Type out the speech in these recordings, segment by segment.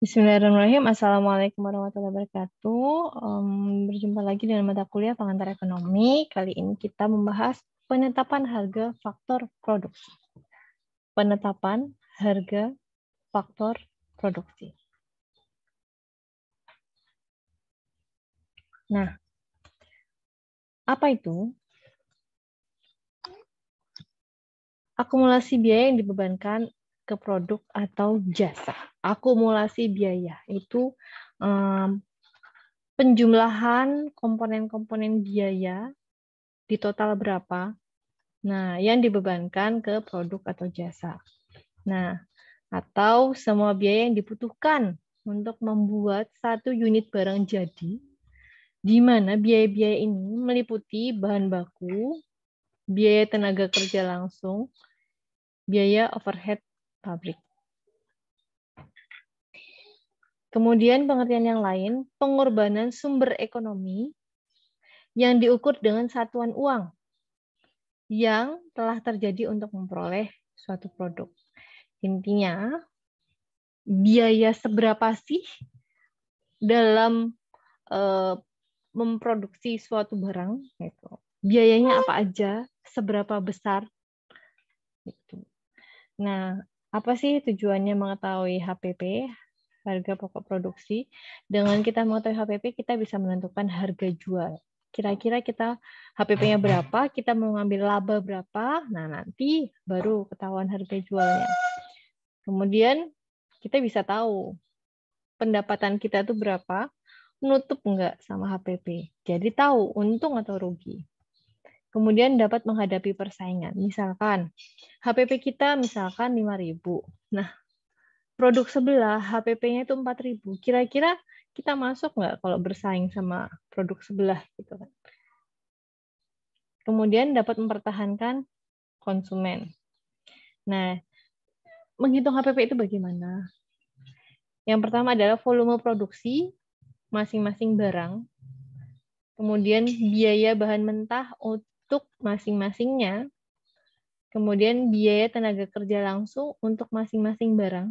Bismillahirrahmanirrahim. Assalamualaikum warahmatullahi wabarakatuh. Um, berjumpa lagi dengan mata kuliah pengantar ekonomi. Kali ini kita membahas penetapan harga faktor produksi. Penetapan harga faktor produksi. Nah, apa itu? Akumulasi biaya yang dibebankan ke produk atau jasa. Akumulasi biaya itu um, penjumlahan komponen-komponen biaya di total berapa. Nah, yang dibebankan ke produk atau jasa. Nah, atau semua biaya yang dibutuhkan untuk membuat satu unit barang jadi, di mana biaya-biaya ini meliputi bahan baku, biaya tenaga kerja langsung, biaya overhead pabrik. Kemudian pengertian yang lain, pengorbanan sumber ekonomi yang diukur dengan satuan uang yang telah terjadi untuk memperoleh suatu produk. Intinya, biaya seberapa sih dalam eh, memproduksi suatu barang gitu. Biayanya apa aja, seberapa besar gitu. Nah, apa sih tujuannya mengetahui HPP, harga pokok produksi? Dengan kita mengetahui HPP, kita bisa menentukan harga jual. Kira-kira kita HPP-nya berapa, kita mau ngambil laba berapa, nah nanti baru ketahuan harga jualnya. Kemudian kita bisa tahu pendapatan kita itu berapa, nutup enggak sama HPP. Jadi tahu untung atau rugi. Kemudian dapat menghadapi persaingan. Misalkan HPP kita misalkan 5000. Nah, produk sebelah HPP-nya itu 4000. Kira-kira kita masuk nggak kalau bersaing sama produk sebelah gitu kan. Kemudian dapat mempertahankan konsumen. Nah, menghitung HPP itu bagaimana? Yang pertama adalah volume produksi masing-masing barang, kemudian biaya bahan mentah, untuk masing-masingnya, kemudian biaya tenaga kerja langsung untuk masing-masing barang,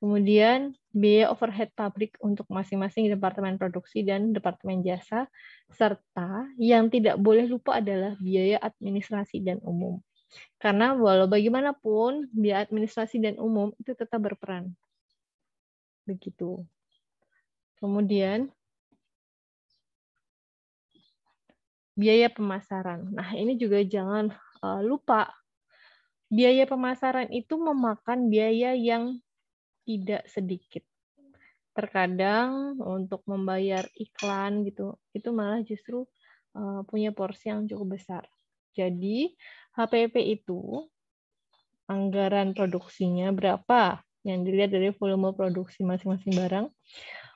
kemudian biaya overhead pabrik untuk masing-masing departemen produksi dan departemen jasa, serta yang tidak boleh lupa adalah biaya administrasi dan umum. Karena walau bagaimanapun, biaya administrasi dan umum itu tetap berperan. Begitu. Kemudian, biaya pemasaran. Nah, ini juga jangan uh, lupa biaya pemasaran itu memakan biaya yang tidak sedikit. Terkadang untuk membayar iklan gitu, itu malah justru uh, punya porsi yang cukup besar. Jadi, HPP itu anggaran produksinya berapa yang dilihat dari volume produksi masing-masing barang,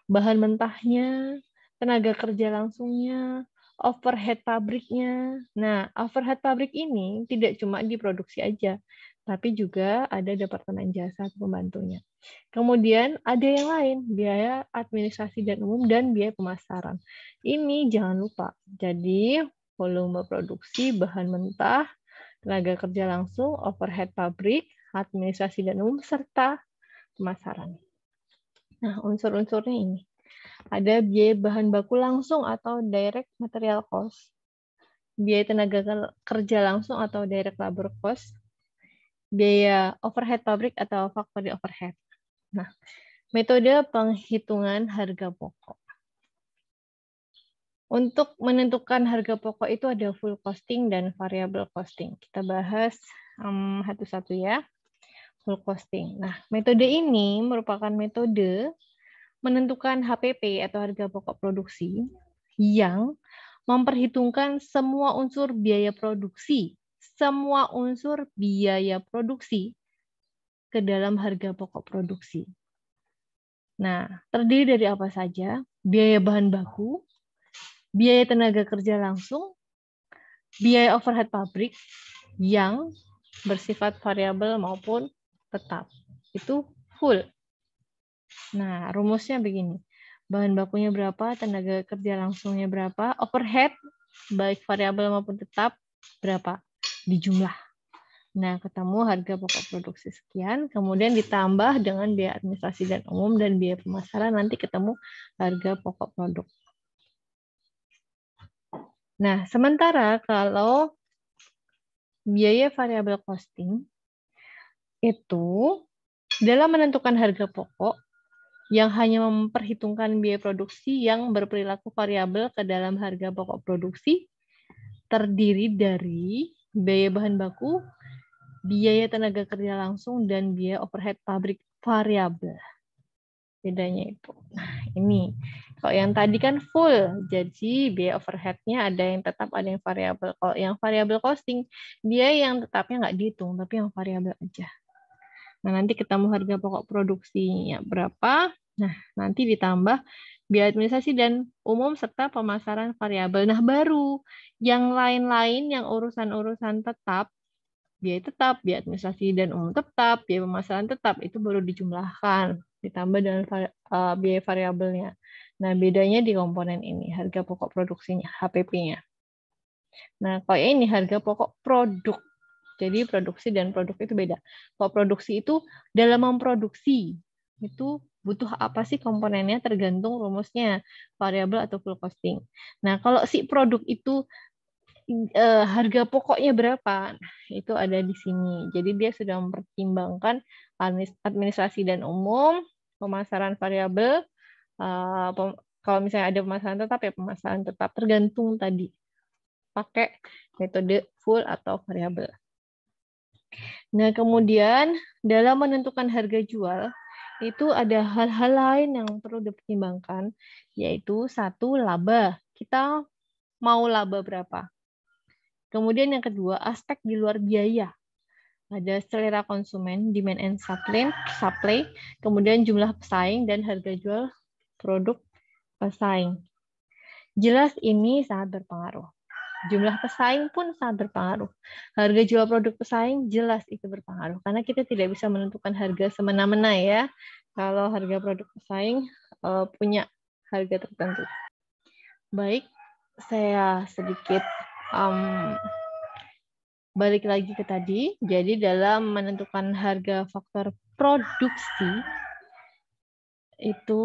bahan mentahnya, tenaga kerja langsungnya, overhead pabriknya. Nah, overhead pabrik ini tidak cuma diproduksi aja, tapi juga ada departemen jasa pembantunya. Kemudian ada yang lain, biaya administrasi dan umum dan biaya pemasaran. Ini jangan lupa. Jadi, volume produksi bahan mentah, tenaga kerja langsung, overhead pabrik, administrasi dan umum serta pemasaran. Nah, unsur-unsurnya ini. Ada biaya bahan baku langsung atau direct material cost. Biaya tenaga kerja langsung atau direct labor cost. Biaya overhead pabrik atau factory overhead. Nah, metode penghitungan harga pokok. Untuk menentukan harga pokok itu ada full costing dan variable costing. Kita bahas satu-satu um, ya, full costing. Nah, metode ini merupakan metode menentukan HPP atau harga pokok produksi yang memperhitungkan semua unsur biaya produksi, semua unsur biaya produksi ke dalam harga pokok produksi. Nah, terdiri dari apa saja? Biaya bahan baku, biaya tenaga kerja langsung, biaya overhead pabrik yang bersifat variabel maupun tetap. Itu full Nah, rumusnya begini. Bahan bakunya berapa, tenaga kerja langsungnya berapa, overhead, baik variabel maupun tetap, berapa. Dijumlah. Nah, ketemu harga pokok produksi sekian, kemudian ditambah dengan biaya administrasi dan umum dan biaya pemasaran, nanti ketemu harga pokok produk. Nah, sementara kalau biaya variabel costing itu dalam menentukan harga pokok yang hanya memperhitungkan biaya produksi yang berperilaku variabel ke dalam harga pokok produksi terdiri dari biaya bahan baku, biaya tenaga kerja langsung, dan biaya overhead pabrik variabel. Bedanya itu. Nah, ini. Kalau yang tadi kan full, jadi biaya overheadnya ada yang tetap, ada yang variabel. Kalau yang variabel costing, dia yang tetapnya nggak dihitung, tapi yang variabel aja. Nah, nanti ketemu harga pokok produksinya berapa. Nah, nanti ditambah biaya administrasi dan umum serta pemasaran variabel. Nah, baru yang lain-lain yang urusan-urusan tetap, biaya tetap, biaya administrasi dan umum tetap, biaya pemasaran tetap itu baru dijumlahkan ditambah dengan e, biaya variabelnya. Nah, bedanya di komponen ini, harga pokok produksinya, HPP-nya. Nah, kalau ini harga pokok produk jadi produksi dan produk itu beda. Kalau produksi itu dalam memproduksi itu butuh apa sih komponennya tergantung rumusnya variabel atau full costing. Nah, kalau si produk itu e, harga pokoknya berapa? itu ada di sini. Jadi dia sudah mempertimbangkan administrasi dan umum, pemasaran variabel, E, pem kalau misalnya ada pemasaran tetap ya pemasaran tetap tergantung tadi pakai metode full atau variabel. Nah, kemudian dalam menentukan harga jual, itu ada hal-hal lain yang perlu dipertimbangkan, yaitu satu laba. Kita mau laba berapa? Kemudian yang kedua, aspek di luar biaya. Ada selera konsumen, demand and supply, supply, kemudian jumlah pesaing dan harga jual produk pesaing. Jelas ini sangat berpengaruh. Jumlah pesaing pun sangat berpengaruh. Harga jual produk pesaing jelas itu berpengaruh karena kita tidak bisa menentukan harga semena-mena ya. Kalau harga produk pesaing uh, punya harga tertentu. Baik, saya sedikit um, balik lagi ke tadi. Jadi dalam menentukan harga faktor produksi itu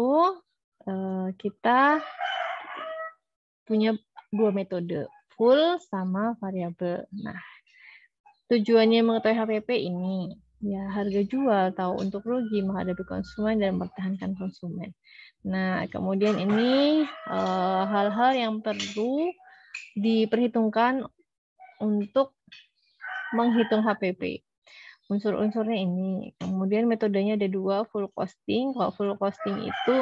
eh, kita punya dua metode full sama variabel. Nah, tujuannya mengetahui HPP ini ya harga jual tahu untuk rugi menghadapi konsumen dan mempertahankan konsumen. Nah, kemudian ini eh, hal-hal yang perlu diperhitungkan untuk menghitung HPP. Unsur-unsurnya ini. Kemudian metodenya ada dua, full costing. Kalau full costing itu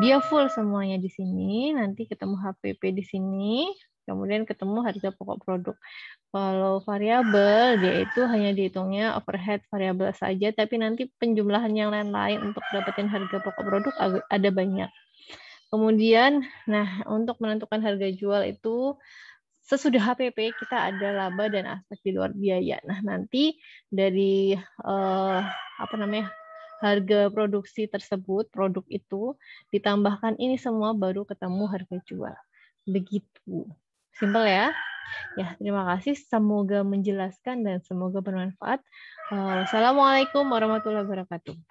dia full semuanya di sini. Nanti ketemu HPP di sini kemudian ketemu harga pokok produk. Kalau variabel, dia itu hanya dihitungnya overhead variabel saja, tapi nanti penjumlahan yang lain-lain untuk dapetin harga pokok produk ada banyak. Kemudian, nah untuk menentukan harga jual itu sesudah HPP kita ada laba dan aspek di luar biaya. Nah nanti dari eh, apa namanya harga produksi tersebut, produk itu ditambahkan ini semua baru ketemu harga jual. Begitu. Simple ya. Ya, terima kasih. Semoga menjelaskan dan semoga bermanfaat. Eh, wassalamualaikum warahmatullahi wabarakatuh.